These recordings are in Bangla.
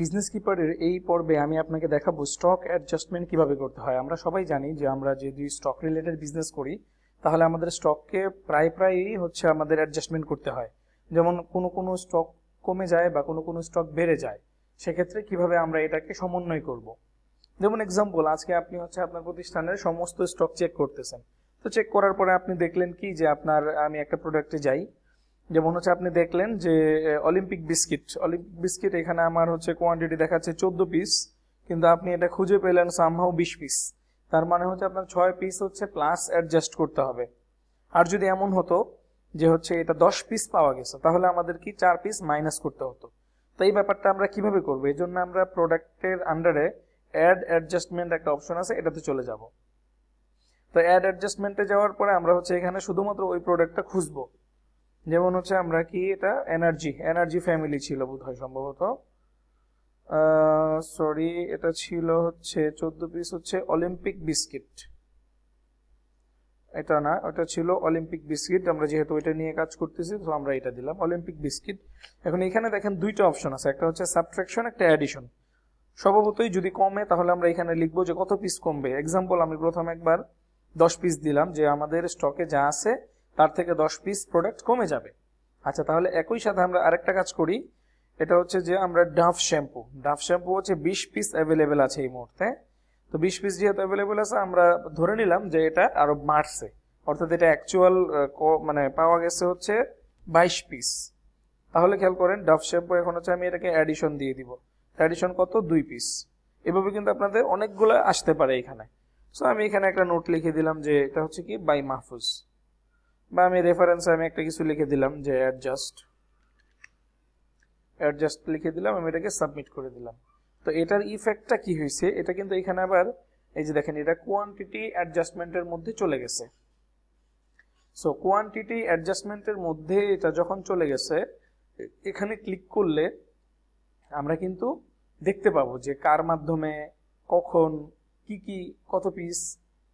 বিজনেস কিপারের এই পর্বে আমি আপনাকে দেখাবো স্টক অ্যাডজাস্টমেন্ট কিভাবে করতে হয় আমরা সবাই জানি যে আমরা যদি স্টক রিলেটেড বিজনেস করি তাহলে আমাদের স্টককে প্রায় প্রায়ই হচ্ছে আমাদের অ্যাডজাস্টমেন্ট করতে হয় যেমন কোনো কোনো স্টক কমে যায় বা কোনো কোনো স্টক বেড়ে যায় সেক্ষেত্রে কিভাবে আমরা এটাকে সমন্বয় করব। যেমন এক্সাম্পল আজকে আপনি হচ্ছে আপনার প্রতিষ্ঠানের সমস্ত স্টক চেক করতেছেন তো চেক করার পরে আপনি দেখলেন কি যে আপনার আমি একটা প্রোডাক্টে যাই যেমন হচ্ছে আপনি দেখলেন যে অলিম্পিক বিস্কিট অলিম্পিক বিস্কিট এখানে আমার হচ্ছে কোয়ান্টিটি দেখাচ্ছে চোদ্দ পিস কিন্তু আপনি এটা খুঁজে পেলেন সামহাও বিশ পিস তার মানে হচ্ছে আপনার ছয় পিস হচ্ছে প্লাস অ্যাডজাস্ট করতে হবে আর যদি এমন হতো যে হচ্ছে এটা দশ পিস পাওয়া গেছে তাহলে আমাদের কি চার পিস মাইনাস করতে হতো তো এই ব্যাপারটা আমরা কিভাবে করব এই জন্য আমরা প্রোডাক্টের আন্ডারে অ্যাড অ্যাডজাস্টমেন্ট একটা অপশন আছে এটাতে চলে যাব তো অ্যাড অ্যাডজাস্টমেন্টে যাওয়ার পরে আমরা হচ্ছে এখানে শুধুমাত্র ওই প্রোডাক্টটা খুঁজবো যেমন হচ্ছে আমরা কি এটা এনার্জি এনার্জি ফ্যামিলি ছিল বোধ হয় সম্ভবত সরি এটা ছিল হচ্ছে চোদ্দ পিস হচ্ছে অলিম্পিক বিস্কিট এটা না ওটা ছিল অলিম্পিক বিস্কিট আমরা যেহেতু ওইটা নিয়ে কাজ করতেছি তো আমরা এটা দিলাম অলিম্পিক বিস্কিট এখন এখানে দেখেন দুইটা অপশন আছে একটা হচ্ছে সাবট্রাকশন একটা অ্যাডিশন স্বভাবতই যদি কমে তাহলে আমরা এখানে লিখবো যে কত পিস কমবে এক্সাম্পল আমি প্রথম একবার দশ পিস দিলাম যে আমাদের স্টকে যা আছে তার থেকে দশ পিস প্রোডাক্ট কমে যাবে আচ্ছা তাহলে একই সাথে আমরা আরেকটা কাজ করি এটা হচ্ছে যে আমরা ডাফ শ্যাম্পু ডাফ শ্যাম্পু হচ্ছে বিশ পিস অ্যাভেলেবেল আছে এই মুহূর্তে তো বিশ পিস যেহেতু অ্যাভেলেবেল আছে আমরা ধরে নিলাম যে এটা আরো বাড়ছে অর্থাৎ এটা অ্যাকচুয়াল মানে পাওয়া গেছে হচ্ছে বাইশ পিস তাহলে খেয়াল করেন ডাফ শ্যাম্পু এখন হচ্ছে আমি এটাকে অ্যাডিশন দিয়ে দিব অ্যাডিশন কত দুই পিস এভাবে কিন্তু আপনাদের অনেকগুলো আসতে পারে এখানে সো আমি এখানে একটা নোট লিখে দিলাম যে এটা হচ্ছে কি বাই মাহফুজ বা আমি রেফারেন্সে আমি একটা কিছু লিখে দিলাম যে অ্যাডজাস্ট অ্যাডজাস্ট লিখে দিলাম আমি এটাকে সাবমিট করে দিলাম তো এটার ইফেক্টটা কি হয়েছে এটা কিন্তু এখানে আবার এই যে দেখেন এটা কোয়ান্টিটি অ্যাডজাস্টমেন্টের মধ্যে চলে গেছে সো কোয়ান্টিটি অ্যাডজাস্টমেন্টের মধ্যে এটা যখন চলে গেছে এখানে ক্লিক করলে আমরা কিন্তু দেখতে পাবো যে কার মাধ্যমে কখন কি কি কত পিস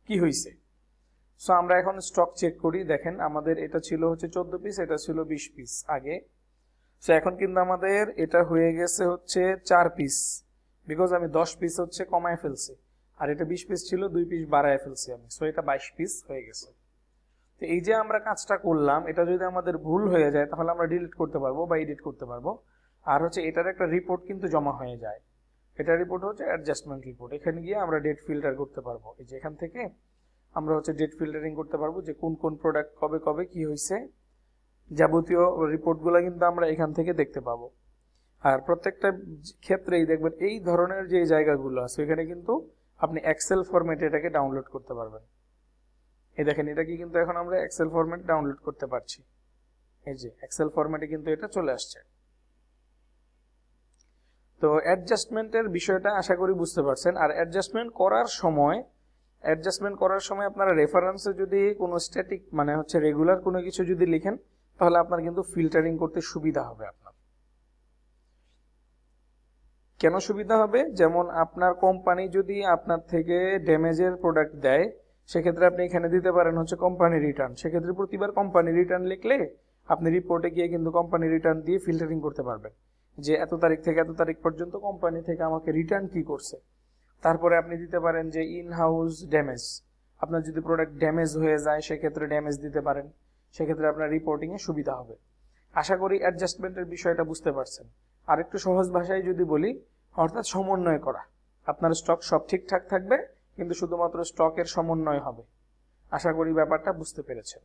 কি হয়েছে সো আমরা এখন স্টক চেক করি দেখেন আমাদের এটা ছিল হচ্ছে চোদ্দ পিস এটা ছিল বিশ পিস আগে সো এখন কিন্তু আমাদের এটা হয়ে গেছে হচ্ছে চার পিস বিকজ আমি দশ পিস হচ্ছে কমায় ফেলছি আর এটা বিশ পিস ছিল দুই পিস বাড়ায় ফেলছি আমি সো এটা বাইশ পিস হয়ে গেছে তো এই যে আমরা কাজটা করলাম এটা যদি আমাদের ভুল হয়ে যায় তাহলে আমরা ডিলিট করতে পারবো বা এডিট করতে পারবো আর হচ্ছে এটার একটা রিপোর্ট কিন্তু জমা হয়ে যায় এটা রিপোর্ট হচ্ছে অ্যাডজাস্টমেন্ট রিপোর্ট এখানে গিয়ে আমরা ডেট ফিল্টার করতে পারবো এই যে এখান থেকে আমরা হচ্ছে ডেট ফিল্টারিং করতে পারবো যে কোন কোন প্রোডাক্ট কবে কবে কি হয়েছে যাবতীয় রিপোর্টগুলো কিন্তু আমরা এখান থেকে দেখতে পাবো আর প্রত্যেকটা ক্ষেত্রেই দেখবেন এই ধরনের যে জায়গাগুলো আছে এখানে কিন্তু আপনি এক্সেল ফরম্যাটে এটাকে ডাউনলোড করতে পারবেন এই দেখেন এটা কি কিন্তু এখন আমরা এক্সেল ফরম্যাট ডাউনলোড করতে পারছি এই যে এক্সেল ফরম্যাটে কিন্তু এটা চলে আসছে তো অ্যাডজাস্টমেন্টের বিষয়টা আশা করি বুঝতে পারছেন আর অ্যাডজাস্টমেন্ট করার সময় অ্যাডজাস্টমেন্ট করার সময় আপনারা রেফারেন্সে যদি কোনো স্ট্যাটিক মানে হচ্ছে রেগুলার কোনো কিছু যদি লিখেন তাহলে আপনার কিন্তু ফিল্টারিং করতে সুবিধা হবে আপনার কেন সুবিধা হবে যেমন আপনার কোম্পানি যদি আপনার থেকে ড্যামেজের প্রোডাক্ট দেয় সেক্ষেত্রে আপনি এখানে দিতে পারেন হচ্ছে কোম্পানি রিটার্ন সেক্ষেত্রে প্রতিবার কোম্পানি রিটার্ন লিখলে আপনি রিপোর্টে গিয়ে কিন্তু কোম্পানি রিটার্ন দিয়ে ফিল্টারিং করতে পারবেন যে এত তারিখ থেকে এত তারিখ পর্যন্ত কোম্পানি থেকে আমাকে রিটার্ন কি করছে তারপরে আপনি দিতে পারেন যে ইন হাউস ড্যামেজ আপনার যদি প্রোডাক্ট ড্যামেজ হয়ে যায় সেক্ষেত্রে ড্যামেজ দিতে পারেন সেক্ষেত্রে আপনার রিপোর্টিংয়ে সুবিধা হবে আশা করি অ্যাডজাস্টমেন্টের বিষয়টা বুঝতে পারছেন আর একটু সহজ ভাষায় যদি বলি অর্থাৎ সমন্বয় করা আপনার স্টক সব ঠিকঠাক থাকবে কিন্তু শুধুমাত্র স্টকের সমন্বয় হবে আশা করি ব্যাপারটা বুঝতে পেরেছেন